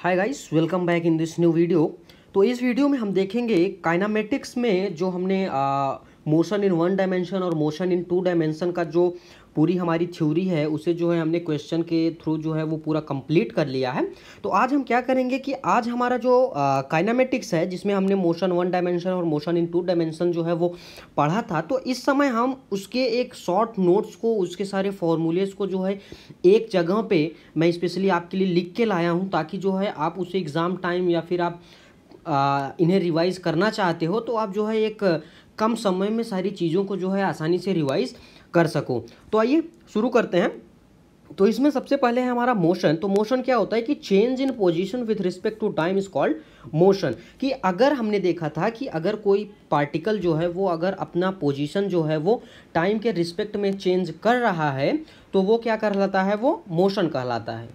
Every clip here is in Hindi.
hi guys welcome back in this new video तो इस वीडियो में हम देखेंगे काइनामेटिक्स में जो हमने मोशन इन वन डायमेंशन और मोशन इन टू डायमेंशन का जो पूरी हमारी थ्योरी है उसे जो है हमने क्वेश्चन के थ्रू जो है वो पूरा कंप्लीट कर लिया है तो आज हम क्या करेंगे कि आज हमारा जो काइनामेटिक्स है जिसमें हमने मोशन वन डायमेंशन और मोशन इन टू डायमेंशन जो है वो पढ़ा था तो इस समय हम उसके एक शॉर्ट नोट्स को उसके सारे फॉर्मूलेस को जो है एक जगह पर मैं स्पेशली आपके लिए लिख के लाया हूँ ताकि जो है आप उसे एग्ज़ाम टाइम या फिर आप इन्हें रिवाइज़ करना चाहते हो तो आप जो है एक कम समय में सारी चीज़ों को जो है आसानी से रिवाइज़ कर सकूँ तो आइए शुरू करते हैं तो इसमें सबसे पहले है हमारा मोशन तो मोशन क्या होता है कि change in position with respect to time is called motion कि अगर हमने देखा था कि अगर कोई पार्टिकल जो है वो अगर अपना पोजीशन जो है वो टाइम के रिस्पेक्ट में चेंज कर रहा है तो वो क्या कहलाता है वो मोशन कहलाता है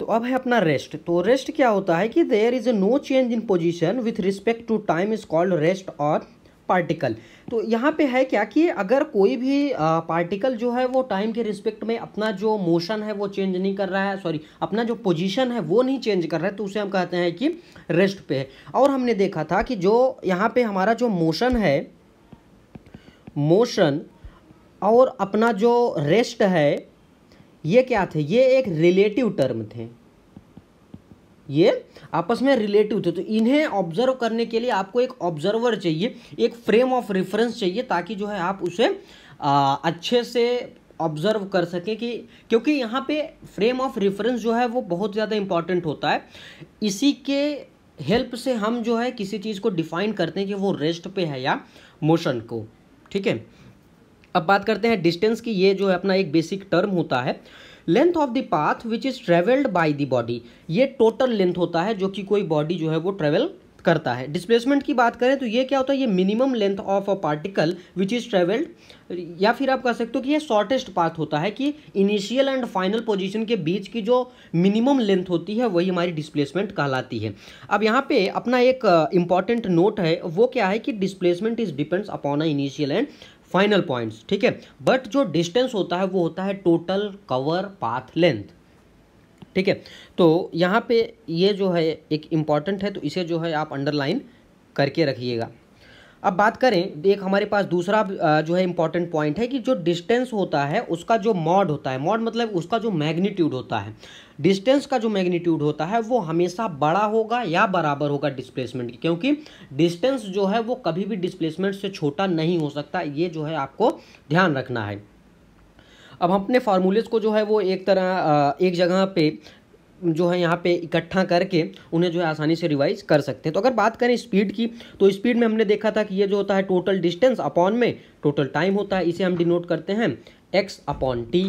तो अब है अपना रेस्ट तो रेस्ट क्या होता है कि there is a no change in position with respect to time is called rest और पार्टिकल तो यहाँ पे है क्या कि अगर कोई भी आ, पार्टिकल जो है वो टाइम के रिस्पेक्ट में अपना जो मोशन है वो चेंज नहीं कर रहा है सॉरी अपना जो पोजीशन है वो नहीं चेंज कर रहा है तो उसे हम कहते हैं कि रेस्ट पे है और हमने देखा था कि जो यहाँ पे हमारा जो मोशन है मोशन और अपना जो रेस्ट है ये क्या थे ये एक रिलेटिव टर्म थे ये आपस में रिलेटिव थे तो इन्हें ऑब्जर्व करने के लिए आपको एक ऑब्जर्वर चाहिए एक फ्रेम ऑफ रेफरेंस चाहिए ताकि जो है आप उसे आ, अच्छे से ऑब्जर्व कर सकें कि क्योंकि यहाँ पे फ्रेम ऑफ रेफरेंस जो है वो बहुत ज़्यादा इम्पॉर्टेंट होता है इसी के हेल्प से हम जो है किसी चीज़ को डिफाइन करते हैं कि वो रेस्ट पे है या मोशन को ठीक है अब बात करते हैं डिस्टेंस की ये जो है अपना एक बेसिक टर्म होता है length of the path which is travelled by the body ये टोटल लेंथ होता है जो कि कोई बॉडी जो है वो ट्रेवल करता है डिस्प्लेसमेंट की बात करें तो ये क्या होता है ये minimum length of a particle which is travelled या फिर आप कह सकते हो कि ये शॉर्टेस्ट पाथ होता है कि इनिशियल एंड फाइनल पोजीशन के बीच की जो मिनिमम लेंथ होती है वही हमारी डिस्प्लेसमेंट कहलाती है अब यहाँ पे अपना एक इम्पॉर्टेंट uh, नोट है वो क्या है कि displacement is depends upon a initial and final points ठीक है बट जो डिस्टेंस होता है वो होता है टोटल कवर पाथ लेंथ ठीक है तो यहाँ पे ये जो है एक इम्पॉर्टेंट है तो इसे जो है आप अंडरलाइन करके रखिएगा अब बात करें एक हमारे पास दूसरा जो है इंपॉर्टेंट पॉइंट है कि जो डिस्टेंस होता है उसका जो मॉड होता है मॉड मतलब उसका जो मैग्नीट्यूड होता है डिस्टेंस का जो मैग्नीट्यूड होता है वो हमेशा बड़ा होगा या बराबर होगा डिस्प्लेसमेंट की क्योंकि डिस्टेंस जो है वो कभी भी डिस्प्लेसमेंट से छोटा नहीं हो सकता ये जो है आपको ध्यान रखना है अब हम अपने फार्मूलेज को जो है वो एक तरह एक जगह पे जो है यहाँ पे इकट्ठा करके उन्हें जो है आसानी से रिवाइज कर सकते हैं तो अगर बात करें स्पीड की तो स्पीड में हमने देखा था कि ये जो होता है टोटल डिस्टेंस अपॉन में टोटल टाइम होता है इसे हम डिनोट करते हैं एक्स अपॉन टी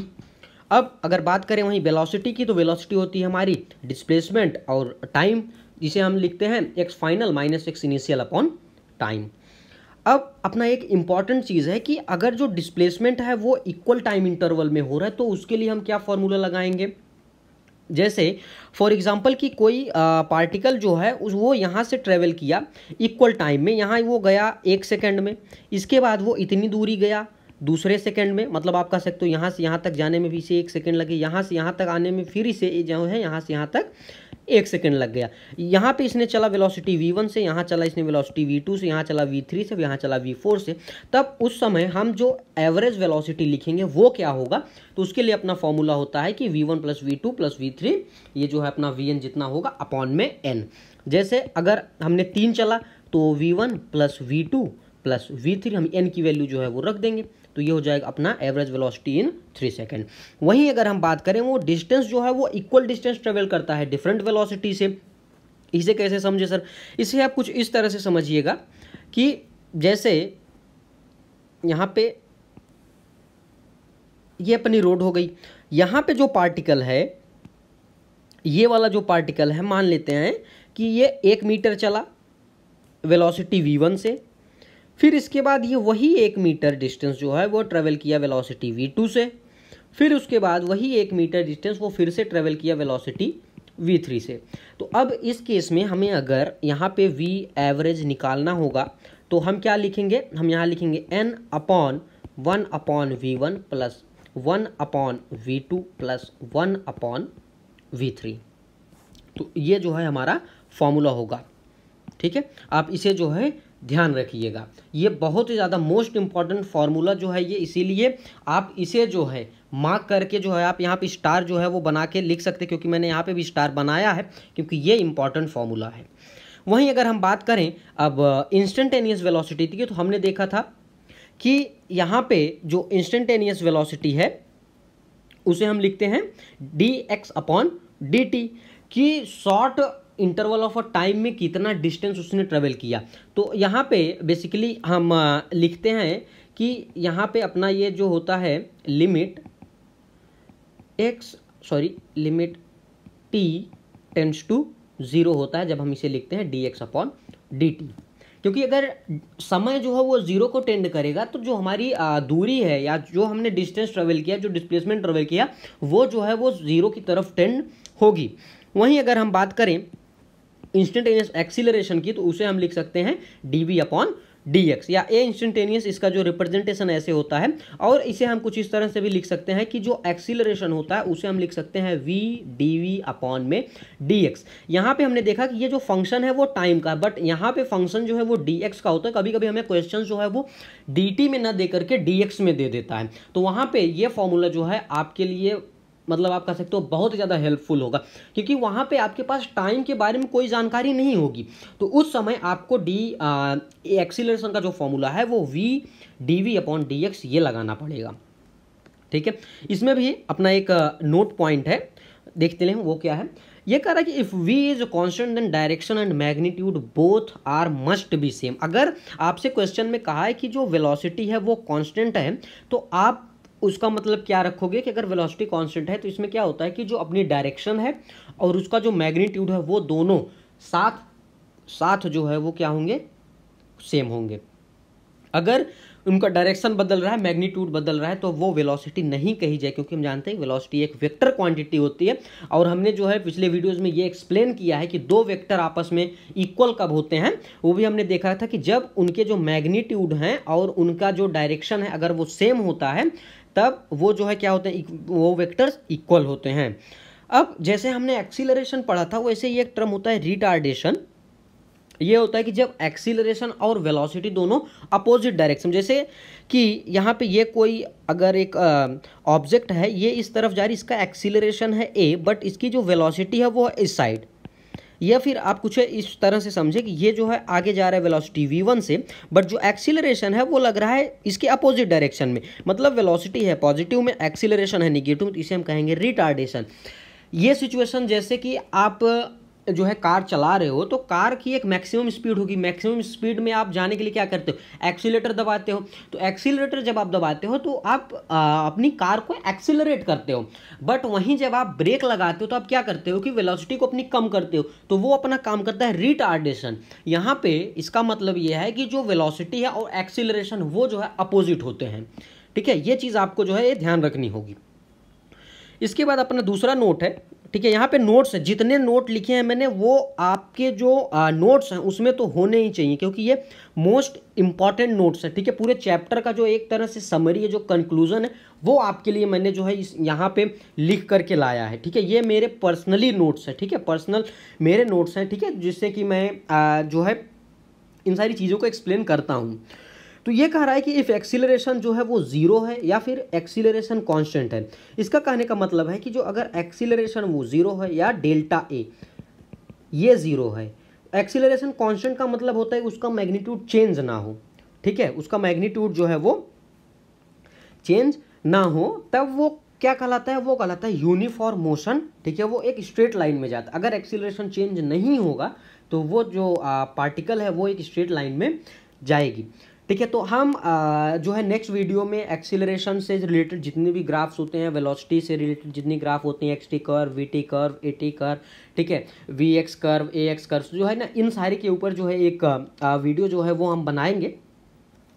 अब अगर बात करें वहीं वेलोसिटी की तो वेलोसिटी होती है हमारी डिस्प्लेसमेंट और टाइम जिसे हम लिखते हैं X final minus X initial upon time अब अपना एक इम्पॉर्टेंट चीज़ है कि अगर जो डिस्प्लेसमेंट है वो इक्वल टाइम इंटरवल में हो रहा है तो उसके लिए हम क्या फॉर्मूला लगाएंगे जैसे फॉर एग्ज़ाम्पल कि कोई पार्टिकल जो है उस वो यहाँ से ट्रेवल किया इक्वल टाइम में यहाँ वो गया एक सेकेंड में इसके बाद वो इतनी दूरी गया दूसरे सेकंड में मतलब आप कह सकते हो यहाँ से यहाँ तक जाने में भी इसे एक सेकंड लगे यहाँ से यहाँ तक आने में फिर इसे जो है यहाँ से यहाँ तक एक सेकंड लग गया यहाँ पे इसने चला वेलोसिटी वन से यहाँ चला इसने वेलोसिटी टू से यहाँ चला वी थ्री से यहाँ चला वी फोर से तब उस समय हम जो एवरेज वेलोसिटी लिखेंगे वो क्या होगा तो उसके लिए अपना फॉर्मूला होता है कि V one plus V two plus V three ये जो है अपना वी एन जितना होगा अपॉन में एन जैसे अगर हमने तीन चला तो V one plus V two plus V three हम एन की वैल्यू जो है वो रख देंगे तो ये हो जाएगा अपना average velocity in three second वहीं अगर हम बात करें वो डिस्टेंस जो है वो इक्वल डिस्टेंस ट्रेवल करता है डिफरेंट वेलोसिटी से इसे कैसे समझे सर इसे आप कुछ इस तरह से समझिएगा कि जैसे यहाँ पे ये अपनी रोड हो गई यहाँ पे जो पार्टिकल है ये वाला जो पार्टिकल है मान लेते हैं कि ये एक मीटर चला वेलोसिटी वन से फिर इसके बाद ये वही एक मीटर डिस्टेंस जो है वो ट्रेवल किया वेलोसिटी वी टू से फिर उसके बाद वही एक मीटर डिस्टेंस वो फिर से ट्रेवल किया वेलोसिटी वी थ्री से तो अब इस केस में हमें अगर यहाँ पे वी एवरेज निकालना होगा तो हम क्या लिखेंगे हम यहाँ लिखेंगे N upon one upon V one plus one upon V two plus one upon V three तो ये जो है हमारा फॉर्मूला होगा ठीक है आप इसे जो है ध्यान रखिएगा ये बहुत ही ज़्यादा मोस्ट इम्पॉर्टेंट फार्मूला जो है ये इसीलिए आप इसे जो है मार्क करके जो है आप यहाँ पे स्टार जो है वो बना के लिख सकते क्योंकि मैंने यहाँ पे भी स्टार बनाया है क्योंकि ये इम्पॉर्टेंट फार्मूला है वहीं अगर हम बात करें अब इंस्टेंटेनियस uh, वेलोसिटी की तो हमने देखा था कि यहाँ पर जो इंस्टेंटेनियस वेलासिटी है उसे हम लिखते हैं d x upon d t कि short interval of a time में कितना डिस्टेंस उसने ट्रेवल किया तो यहाँ पे बेसिकली हम लिखते हैं कि यहाँ पे अपना ये जो होता है limit x sorry limit t tends to zero होता है जब हम इसे लिखते हैं d x upon d t क्योंकि अगर समय जो है वो ज़ीरो को टेंड करेगा तो जो हमारी दूरी है या जो हमने डिस्टेंस ट्रेवल किया जो डिस्प्लेसमेंट ट्रेवल किया वो जो है वो ज़ीरो की तरफ टेंड होगी वहीं अगर हम बात करें इंस्टेंटेनियस एक्सीलरेशन की तो उसे हम लिख सकते हैं d v upon d x या ए इंस्टेंटेनियस इसका जो रिप्रेजेंटेशन ऐसे होता है और इसे हम कुछ इस तरह से भी लिख सकते हैं कि जो एक्सीलरेशन होता है उसे हम लिख सकते हैं वी डी वी अपॉन में डी एक्स यहाँ पर हमने देखा कि ये जो फंक्शन है वो टाइम का बट यहाँ पे फंक्शन जो है वो डी एक्स का होता है कभी कभी हमें क्वेश्चन जो है वो डी टी में ना दे करके डी एक्स में दे देता है तो वहाँ पर यह फॉर्मूला जो है आपके लिए मतलब आप कह सकते हो बहुत ज़्यादा हेल्पफुल होगा क्योंकि वहाँ पे आपके पास टाइम के बारे में कोई जानकारी नहीं होगी तो उस समय आपको डी एक्सीलरेशन का जो फॉर्मूला है वो v d v upon d x ये लगाना पड़ेगा ठीक है इसमें भी अपना एक नोट पॉइंट है देखते हैं वो क्या है ये कह रहा है कि if v is constant then direction and magnitude both are must be same अगर आपसे क्वेश्चन में कहा है कि जो वेलोसिटी है वो कॉन्स्टेंट है तो आप उसका मतलब क्या रखोगे कि अगर वेलोसिटी कांस्टेंट है तो इसमें क्या होता है कि जो अपनी डायरेक्शन है और उसका जो मैग्नीट्यूड है वो दोनों साथ साथ जो है वो क्या होंगे सेम होंगे अगर उनका डायरेक्शन बदल रहा है मैग्नीट्यूड बदल रहा है तो वो वेलोसिटी नहीं कही जाए क्योंकि हम जानते हैं वेलोसिटी एक वेक्टर क्वांटिटी होती है और हमने जो है पिछले वीडियोस में ये एक्सप्लेन किया है कि दो वेक्टर आपस में इक्वल कब होते हैं वो भी हमने देखा था कि जब उनके जो मैग्नीट्यूड हैं और उनका जो डायरेक्शन है अगर वो सेम होता है तब वो जो है क्या होते हैं वो वेक्टर्स इक्वल होते हैं अब जैसे हमने एक्सीलरेशन पढ़ा था वैसे ही एक टर्म होता है रिटार्डेशन ये होता है कि जब एक्सीलरेशन और वेलोसिटी दोनों अपोजिट डायरेक्शन जैसे कि यहाँ पे ये कोई अगर एक ऑब्जेक्ट है ये इस तरफ जा रही इसका एक्सीलरेशन है ए बट इसकी जो वेलोसिटी है वो है इस साइड या फिर आप कुछ इस तरह से समझें कि ये जो है आगे जा रहा है वेलोसिटी वी वन से बट जो एक्सीलरेशन है वो लग रहा है इसके अपोजिट डायरेक्शन में मतलब वेलोसिटी है पॉजिटिव में एक्सीलरेशन है निगेटिव तो इसे हम कहेंगे रिटार्डेशन ये सिचुएशन जैसे कि आप जो है कार चला रहे हो तो कार की एक मैक्सिमम स्पीड होगी मैक्सिमम स्पीड में आप जाने के लिए क्या करते हो एक्सीटर दबाते हो तो एक्सीटर जब आप दबाते हो तो आप आ, अपनी कार को एक्सीलरेट करते हो बट वहीं जब आप ब्रेक लगाते हो तो आप क्या करते हो कि वेलोसिटी को अपनी कम करते हो तो वो अपना काम करता है रिटार्डेशन यहाँ पे इसका मतलब यह है कि जो वेलोसिटी है और एक्सीलरेशन वो जो है अपोजिट होते हैं ठीक है ये चीज़ आपको जो है ये ध्यान रखनी होगी इसके बाद अपना दूसरा नोट है ठीक है यहाँ पे नोट्स हैं जितने नोट लिखे हैं मैंने वो आपके जो नोट्स हैं उसमें तो होने ही चाहिए क्योंकि ये मोस्ट इंपॉर्टेंट नोट्स है ठीक है पूरे चैप्टर का जो एक तरह से समरी है जो कंक्लूजन है वो आपके लिए मैंने जो है इस यहाँ पे लिख करके लाया है ठीक है ये मेरे पर्सनली नोट्स है ठीक है पर्सनल मेरे नोट्स हैं ठीक है जिससे कि मैं आ, जो है इन सारी चीज़ों को एक्सप्लेन करता हूँ तो ये कह रहा है कि इफ़ एक्सीलरेशन जो है वो ज़ीरो है या फिर एक्सीलरेशन कांस्टेंट है इसका कहने का मतलब है कि जो अगर एक्सीलरेशन वो ज़ीरो है या डेल्टा ए ये ज़ीरो है एक्सीलरेशन कांस्टेंट का मतलब होता है उसका मैग्नीट्यूड चेंज ना हो ठीक है उसका मैग्नीट्यूड जो है वो चेंज ना हो तब वो क्या कहलाता है वो कहलाता है यूनिफॉर्म मोशन ठीक है वो एक स्ट्रेट लाइन में जाता है अगर एक्सीलरेशन चेंज नहीं होगा तो वो जो आ, पार्टिकल है वो एक स्ट्रेट लाइन में जाएगी तो ठीक है तो हम आ, जो है नेक्स्ट वीडियो में एक्सीलरेशन से रिलेटेड जितने भी ग्राफ्स होते हैं वेलोसिटी से रिलेटेड जितनी ग्राफ होती हैं x t curve v t curve a t curve ठीक है v x curve a x curve जो है ना इन सारे के ऊपर जो है एक आ, वीडियो जो है वो हम बनाएंगे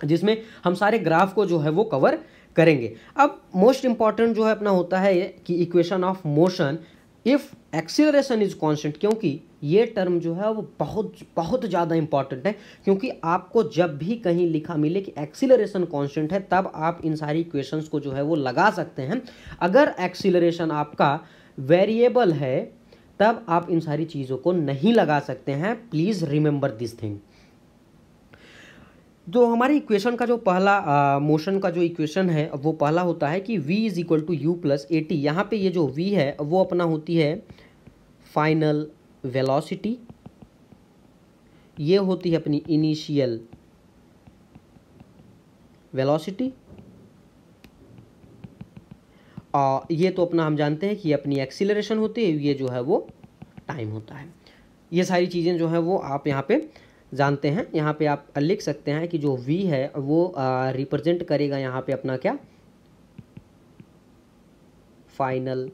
जिसमें हम सारे ग्राफ को जो है वो कवर करेंगे अब मोस्ट इम्पॉर्टेंट जो है अपना होता है कि equation of motion if acceleration is constant क्योंकि ये टर्म जो है वो बहुत बहुत ज़्यादा इंपॉर्टेंट है क्योंकि आपको जब भी कहीं लिखा मिले कि एक्सीलरेशन कॉन्स्टेंट है तब आप इन सारी क्वेश्चन को जो है वो लगा सकते हैं अगर एक्सीलरेशन आपका वेरिएबल है तब आप इन सारी चीज़ों को नहीं लगा सकते हैं प्लीज़ रिमेंबर दिस थिंग जो तो हमारे इक्वेशन का जो पहला मोशन का जो इक्वेशन है वो पहला होता है कि v is equal to u plus a t यहाँ पर ये जो v है वो अपना होती है फाइनल वेलोसिटी ये होती है अपनी इनिशियल वेलोसिटी ये तो अपना हम जानते हैं कि अपनी एक्सीलरेशन होती है ये जो है वो टाइम होता है ये सारी चीज़ें जो है वो आप यहाँ पे जानते हैं यहाँ पे आप लिख सकते हैं कि जो v है वो रिप्रेजेंट करेगा यहाँ पे अपना क्या फाइनल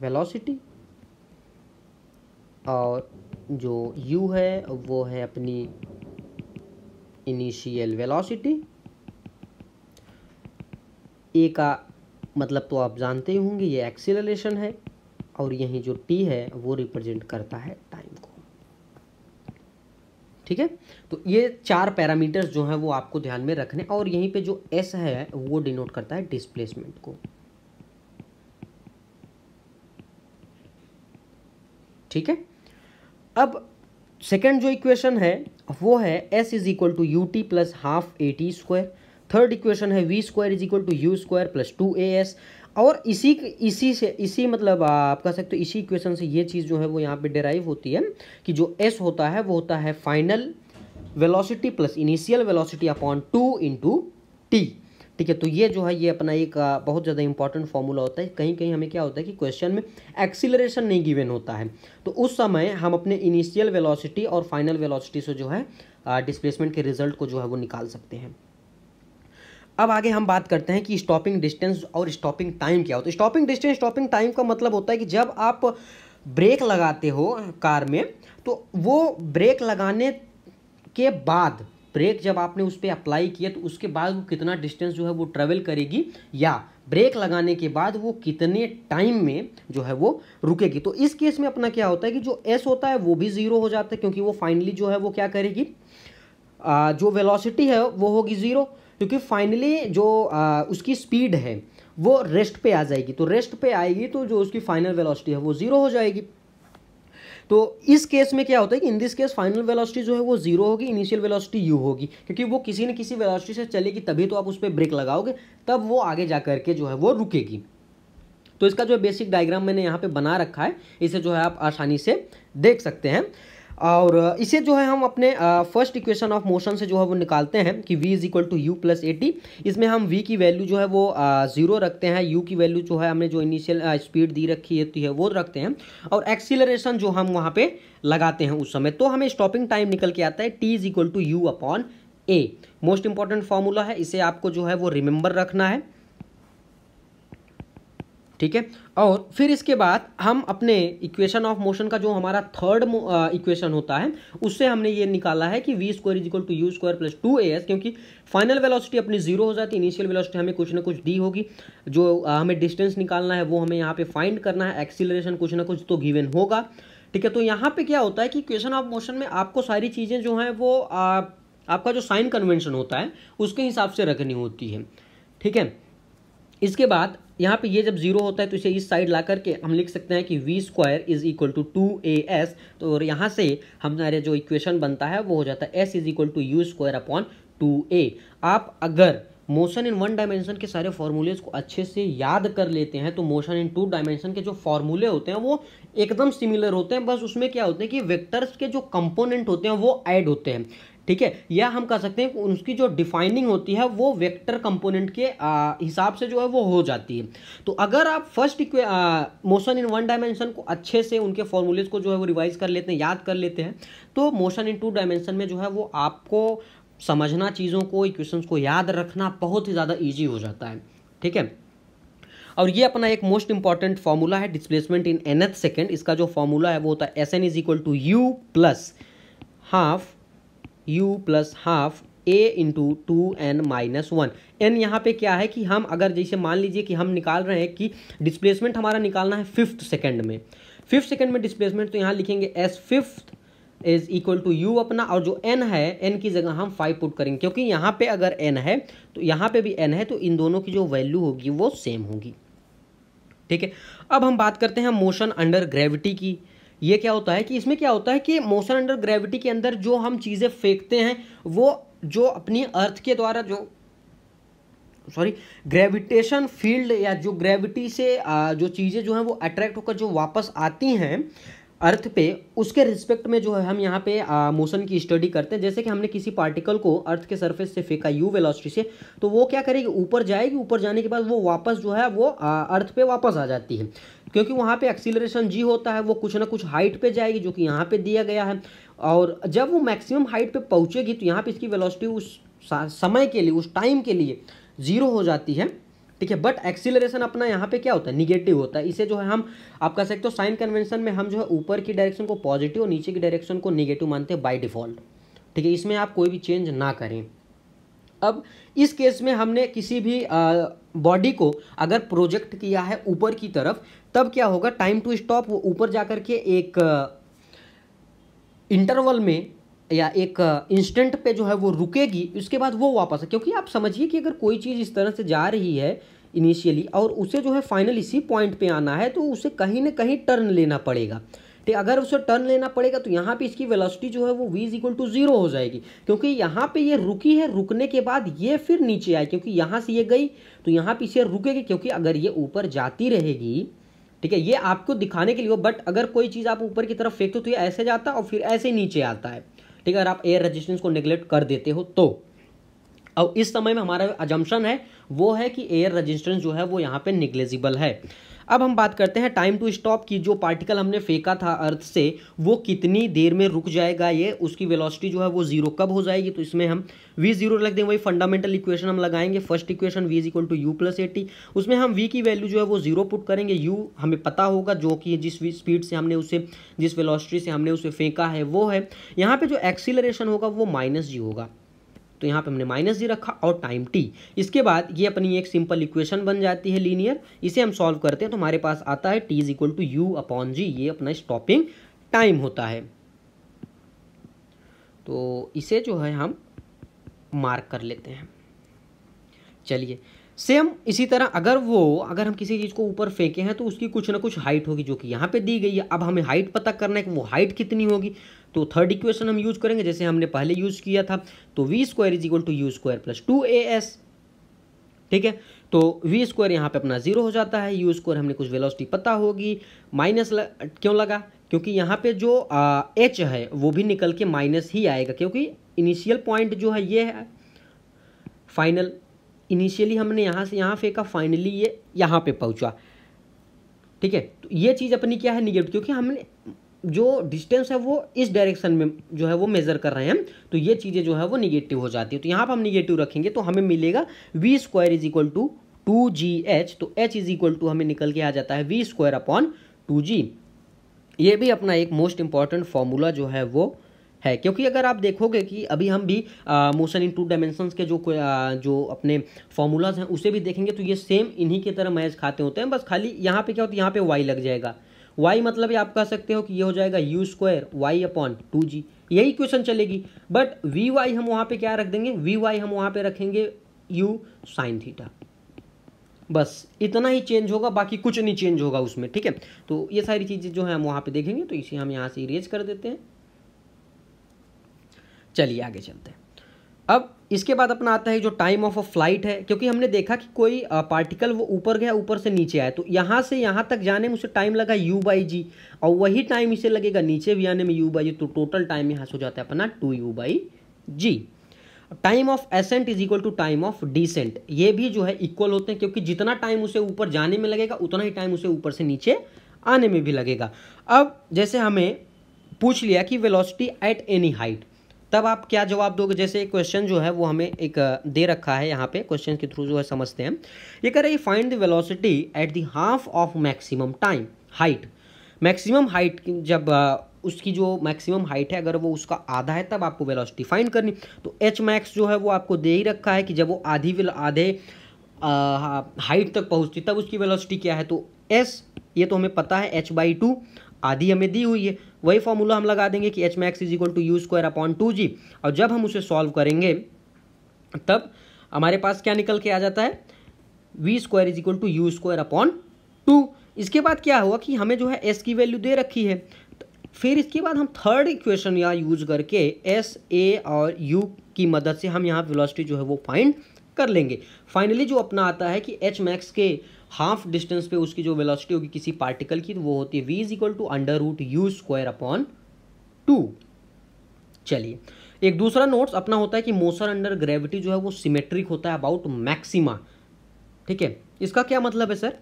वेलोसिटी और जो u है वो है अपनी इनिशियल वेलोसिटी ए का मतलब तो आप जानते ही होंगे ये एक्सीलरेशन है और यही जो टी है वो रिप्रेजेंट करता है टाइम को ठीक है तो ये चार पैरामीटर्स जो हैं वो आपको ध्यान में रखने और यहीं पे जो एस है वो डिनोट करता है डिस्प्लेसमेंट को ठीक है अब सेकेंड जो इक्वेशन है वो है s is equal to u t plus half a t square third equation है v square is equal to u square plus two a s और इसी इसी से इसी मतलब आप कह सकते हो इसी इक्वेशन से ये चीज़ जो है वो यहाँ पे डेराइव होती है कि जो एस होता है वो होता है final velocity plus initial velocity upon two into t ठीक है तो ये जो है ये अपना एक बहुत ज़्यादा इंपॉर्टेंट फॉर्मूला होता है कहीं कहीं हमें क्या होता है कि क्वेश्चन में एक्सिलरेशन नहीं गिवेन होता है तो उस समय हम अपने इनिशियल वेलोसिटी और फाइनल वेलोसिटी से जो है डिस्प्लेसमेंट के रिजल्ट को जो है वो निकाल सकते हैं अब आगे हम बात करते हैं कि स्टॉपिंग डिस्टेंस और स्टॉपिंग टाइम क्या होता है स्टॉपिंग डिस्टेंस स्टॉपिंग टाइम का मतलब होता है कि जब आप ब्रेक लगाते हो कार में तो वो ब्रेक लगाने के बाद ब्रेक जब आपने उस पर अप्लाई किया तो उसके बाद वो कितना डिस्टेंस जो है वो ट्रेवल करेगी या ब्रेक लगाने के बाद वो कितने टाइम में जो है वो रुकेगी तो इस केस में अपना क्या होता है कि जो एस होता है वो भी ज़ीरो हो जाता है क्योंकि वो फाइनली जो है वो क्या करेगी आ, जो वेलोसिटी है वो होगी ज़ीरो क्योंकि फाइनली जो आ, उसकी स्पीड है वो रेस्ट पे आ जाएगी तो रेस्ट पे आएगी तो जो उसकी फाइनल वेलोसिटी है वो ज़ीरो हो जाएगी तो इस केस में क्या होता है कि in this case final velocity जो है वो जीरो होगी इनिशियल वेलोसिटी यू होगी क्योंकि वो किसी न किसी वेलोसिटी से चलेगी तभी तो आप उस पर ब्रेक लगाओगे तब वो आगे जा करके जो है वो रुकेगी तो इसका जो बेसिक डायग्राम मैंने यहाँ पे बना रखा है इसे जो है आप आसानी से देख सकते हैं और इसे जो है हम अपने फर्स्ट इक्वेशन ऑफ मोशन से जो है वो निकालते हैं कि v is equal to u plus t इसमें हम v की वैल्यू जो है वो ज़ीरो रखते हैं u की वैल्यू जो है हमने जो इनिशियल स्पीड दी रखी है वो रखते हैं और एक्सीलरेशन जो हम वहाँ पे लगाते हैं उस समय तो हमें स्टॉपिंग टाइम निकल के आता है t is equal to u upon a most important formula है इसे आपको जो है वो रिमेंबर रखना है ठीक है और फिर इसके बाद हम अपने इक्वेशन ऑफ मोशन का जो हमारा थर्ड इक्वेशन होता है उससे हमने ये निकाला है कि v square is equal to u square plus two a s क्योंकि फाइनल वेलोसिटी अपनी जीरो हो जाती है इनिशियल वेलोसिटी हमें कुछ ना कुछ दी होगी जो हमें डिस्टेंस निकालना है वो हमें यहाँ पे फाइंड करना है एक्सीलरेशन कुछ ना कुछ तो गिवेन होगा ठीक है तो यहाँ पे क्या होता है कि इक्वेशन ऑफ मोशन में आपको सारी चीज़ें जो हैं वो आ, आपका जो साइन कन्वेंशन होता है उसके हिसाब से रखनी होती है ठीक है इसके बाद यहाँ पे ये जब जीरो होता है तो इसे इस साइड ला करके हम लिख सकते हैं कि v square is equal to two a s तो और यहाँ से हमारे जो इक्वेशन बनता है वो हो जाता है s is equal to u square upon two a आप अगर मोशन इन वन डायमेंशन के सारे फॉर्मूलेज को अच्छे से याद कर लेते हैं तो मोशन इन टू डायमेंशन के जो फॉर्मूले होते हैं वो एकदम सिमिलर होते हैं बस उसमें क्या होते हैं कि वेक्टर्स के जो कंपोनेंट होते हैं वो ऐड होते हैं ठीक है या हम कह सकते हैं उसकी जो डिफाइनिंग होती है वो वेक्टर कंपोनेंट के हिसाब से जो है वो हो जाती है तो अगर आप first motion in one dimension को अच्छे से उनके फॉर्मूलेज को जो है वो रिवाइज कर लेते हैं याद कर लेते हैं तो मोशन इन टू डायमेंशन में जो है वो आपको समझना चीज़ों को इक्वेशंस को याद रखना बहुत ही ज़्यादा ईजी हो जाता है ठीक है और ये अपना एक मोस्ट इंपॉर्टेंट फॉर्मूला है डिस्प्लेसमेंट इन एनथ सेकेंड इसका जो फॉर्मूला है वो होता है s n is equal to u plus half u plus half a into two n minus one n यहाँ पे क्या है कि हम अगर जैसे मान लीजिए कि हम निकाल रहे हैं कि डिस्प्लेसमेंट हमारा निकालना है फिफ्थ सेकेंड में फिफ्थ सेकेंड में डिस्प्लेसमेंट तो यहाँ लिखेंगे s fifth is equal to u अपना और जो एन है एन की जगह हम फाइव पुट करेंगे क्योंकि यहाँ पे अगर एन है तो यहाँ पे भी एन है तो इन दोनों की जो वैल्यू होगी वो सेम होगी ठीक है अब हम बात करते हैं मोशन अंडर ग्रेविटी की ये क्या होता है कि इसमें क्या होता है कि मोशन अंडर ग्रेविटी के अंदर जो हम चीज़ें फेंकते हैं वो जो अपनी अर्थ के द्वारा जो सॉरी ग्रेविटेशन फील्ड या जो ग्रेविटी से जो चीज़ें जो हैं वो अट्रैक्ट होकर जो वापस आती हैं अर्थ पे उसके रिस्पेक्ट में जो है हम यहाँ पे मोशन की स्टडी करते हैं जैसे कि हमने किसी पार्टिकल को अर्थ के सरफेस से फेंका यू वेलोसिटी से तो वो क्या करेगी ऊपर जाएगी ऊपर जाने के बाद वो वापस जो है वो आ, अर्थ पे वापस आ जाती है क्योंकि वहाँ पे एक्सीलरेशन जी होता है वो कुछ ना कुछ हाइट पे जाएगी जो कि यहाँ पे दिया गया है और जब वो मैक्सिमम हाइट पे पहुँचेगी तो यहाँ पे इसकी वेलोसिटी उस समय के लिए उस टाइम के लिए ज़ीरो हो जाती है ठीक है बट एक्सीलरेशन अपना यहाँ पे क्या होता है निगेटिव होता है इसे जो है हम आप कह सकते हो साइन कन्वेंशन में हम जो है ऊपर की डायरेक्शन को पॉजिटिव और नीचे की डायरेक्शन को निगेटिव मानते हैं बाई डिफॉल्ट ठीक है इसमें आप कोई भी चेंज ना करें अब इस केस में हमने किसी भी बॉडी को अगर प्रोजेक्ट किया है ऊपर की तरफ तब क्या होगा टाइम टू स्टॉप वो ऊपर जा कर के एक इंटरवल में या एक इंस्टेंट पे जो है वो रुकेगी उसके बाद वो वापस क्योंकि आप समझिए कि अगर कोई चीज़ इस तरह से जा रही है इनिशियली और उसे जो है फाइनल इसी पॉइंट पे आना है तो उसे कहीं ना कहीं टर्न लेना पड़ेगा ठीक अगर उसे टर्न लेना पड़ेगा तो यहाँ पे इसकी वेलोसिटी जो है वो v is equal to zero हो जाएगी क्योंकि यहाँ पे ये रुकी है रुकने के बाद ये फिर नीचे आई क्योंकि यहाँ से ये गई तो यहाँ पे इसे रुकेगी क्योंकि अगर ये ऊपर जाती रहेगी ठीक है ये आपको दिखाने के लिए बट अगर कोई चीज़ आप ऊपर की तरफ फेंकते हो तो ये ऐसे जाता है और फिर ऐसे नीचे आता है ठीक है अगर आप एयर रजिस्टेंस को निगलेक्ट कर देते हो तो अब इस समय में हमारा अजम्पन है वो है कि एयर रजिस्टेंस जो है वो यहाँ पे निग्लेजिबल है अब हम बात करते हैं टाइम टू स्टॉप की जो पार्टिकल हमने फेंका था अर्थ से वो कितनी देर में रुक जाएगा ये उसकी वेलोसिटी जो है वो जीरो कब हो जाएगी तो इसमें हम वी जीरो रख देंगे वही फंडामेंटल इक्वेशन हम लगाएंगे first equation v is equal to u plus a t उसमें हम वी की वैल्यू जो है वो जीरो पुट करेंगे यू हमें पता होगा जो कि जिस स्पीड से हमने उसे जिस वेलोसिटी से हमने उसे फेंका है वो है यहाँ पर जो एक्सीलरेशन होगा वो माइनस जी होगा तो यहाँ पे हमने माइनस जी रखा और टाइम टी इसके बाद ये अपनी एक सिंपल इक्वेशन बन जाती है लीनियर इसे हम सॉल्व करते हैं तो हमारे पास आता है t is equal to u upon g ये अपना स्टॉपिंग टाइम होता है तो इसे जो है हम मार्क कर लेते हैं चलिए सेम इसी तरह अगर वो अगर हम किसी चीज़ को ऊपर फेंके हैं तो उसकी कुछ ना कुछ हाइट होगी जो कि यहाँ पे दी गई है अब हमें हाइट पता करना है कि वो हाइट कितनी होगी तो थर्ड इक्वेशन हम यूज करेंगे जैसे हमने पहले यूज किया था तो v square is equal to u square plus two a s ठीक है तो वी स्क्वायर यहाँ पे अपना जीरो हो जाता है यू स्क्वायर हमने कुछ वेलोसिटी पता होगी माइनस ल, क्यों लगा क्योंकि यहाँ पे जो एच है वो भी निकल के माइनस ही आएगा क्योंकि इनिशियल पॉइंट जो है ये है फाइनल इनिशियली हमने यहाँ से यहाँ फेंका फाइनली ये यहाँ पे पहुँचा ठीक है तो ये चीज़ अपनी क्या है निगेटिव क्योंकि हमने जो डिस्टेंस है वो इस डायरेक्शन में जो है वो मेजर कर रहे हैं तो ये चीज़ें जो है वो निगेटिव हो जाती है तो यहाँ पर हम निगेटिव रखेंगे तो हमें मिलेगा v square is equal to two g h तो एच इज इक्वल टू हमें निकल के आ जाता है v square upon two g ये भी अपना एक मोस्ट इंपॉर्टेंट फॉर्मूला जो है वो है क्योंकि अगर आप देखोगे कि अभी हम भी मोशन इन टू डायमेंशंस के जो आ, जो अपने फॉर्मूलाज हैं उसे भी देखेंगे तो ये सेम इन्हीं की तरह मैच खाते होते हैं बस खाली यहाँ पे क्या होता है यहाँ पे वाई लग जाएगा वाई मतलब आप कह सकते हो कि ये हो जाएगा u square y upon two g यही क्वेश्चन चलेगी बट वी वाई हम वहां पे क्या रख देंगे वी वाई हम वहां पे रखेंगे यू साइन थीटा बस इतना ही चेंज होगा बाकी कुछ नहीं चेंज होगा उसमें ठीक है तो ये सारी चीज़ें जो है हम वहां पे देखेंगे तो इसे हम यहां से इरेज कर देते हैं चलिए आगे चलते हैं अब इसके बाद अपना आता है जो टाइम ऑफ अ फ्लाइट है क्योंकि हमने देखा कि कोई पार्टिकल वो ऊपर गया ऊपर से नीचे आया तो यहाँ से यहाँ तक जाने में उसे टाइम लगा यू बाई जी और वही टाइम इसे लगेगा नीचे भी आने में यू बाई जी तो टोटल टाइम यहाँ से हो जाता है अपना two u by g time of ascent is equal to time of descent ये भी जो है इक्वल होते हैं क्योंकि जितना टाइम उसे ऊपर जाने में लगेगा उतना ही टाइम उसे ऊपर से नीचे आने में भी लगेगा अब जैसे हमें पूछ लिया कि वेलोसिटी एट एनी हाइट तब आप क्या जवाब दोगे जैसे क्वेश्चन जो है वो हमें एक दे रखा है यहाँ पे क्वेश्चन के थ्रू जो है समझते हैं ये कह रहे find the velocity at the half of maximum time height maximum height जब उसकी जो मैक्सिमम हाइट है अगर वो उसका आधा है तब आपको वेलोसिटी फाइंड करनी तो एच मैक्स जो है वो आपको दे ही रखा है कि जब वो आधी विल आधे हाइट तक पहुँचती तब उसकी वेलोसिटी क्या है तो एस ये तो हमें पता है एच बाई टू आधी हमें दी हुई है वही फॉर्मूला हम लगा देंगे कि h max is equal to u square upon two g और जब हम उसे सॉल्व करेंगे तब हमारे पास क्या निकल के आ जाता है v square is equal to u square upon two इसके बाद क्या हुआ कि हमें जो है एस की वैल्यू दे रखी है फिर इसके बाद हम थर्ड इक्वेशन यहाँ यूज करके एस ए और यू की मदद से हम यहाँ वेलोसिटी जो है वो फाइंड कर लेंगे फाइनली जो अपना आता है कि एच मैक्स के हाफ डिस्टेंस पे उसकी जो वेलोसिटी होगी किसी पार्टिकल की तो वो होती है v is equal to under root u square upon two चलिए एक दूसरा नोट्स अपना होता है कि मोशन अंडर ग्रेविटी जो है वो सिमेट्रिक होता है अबाउट मैक्सिमा ठीक है इसका क्या मतलब है सर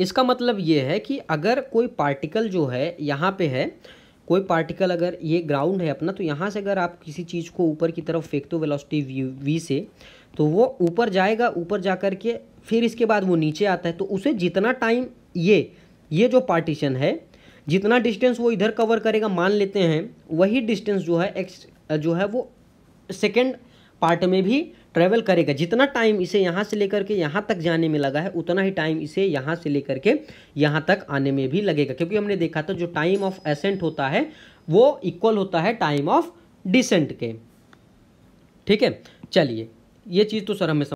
इसका मतलब ये है कि अगर कोई पार्टिकल जो है यहाँ पे है कोई पार्टिकल अगर ये ग्राउंड है अपना तो यहाँ से अगर आप किसी चीज़ को ऊपर की तरफ फेंकते हो वेलोसिटी वी, वी से तो वो ऊपर जाएगा ऊपर जा कर के फिर इसके बाद वो नीचे आता है तो उसे जितना टाइम ये ये जो पार्टीशन है जितना डिस्टेंस वो इधर कवर करेगा मान लेते हैं वही डिस्टेंस जो है एक्स जो है वो सेकेंड पार्ट में भी ट्रैवल करेगा जितना टाइम इसे यहाँ से लेकर के यहाँ तक जाने में लगा है उतना ही टाइम इसे यहाँ से लेकर के यहाँ तक आने में भी लगेगा क्योंकि हमने देखा था जो टाइम ऑफ एसेंट होता है वो इक्वल होता है टाइम ऑफ डिसेंट के ठीक है चलिए ये चीज़ तो सर हमें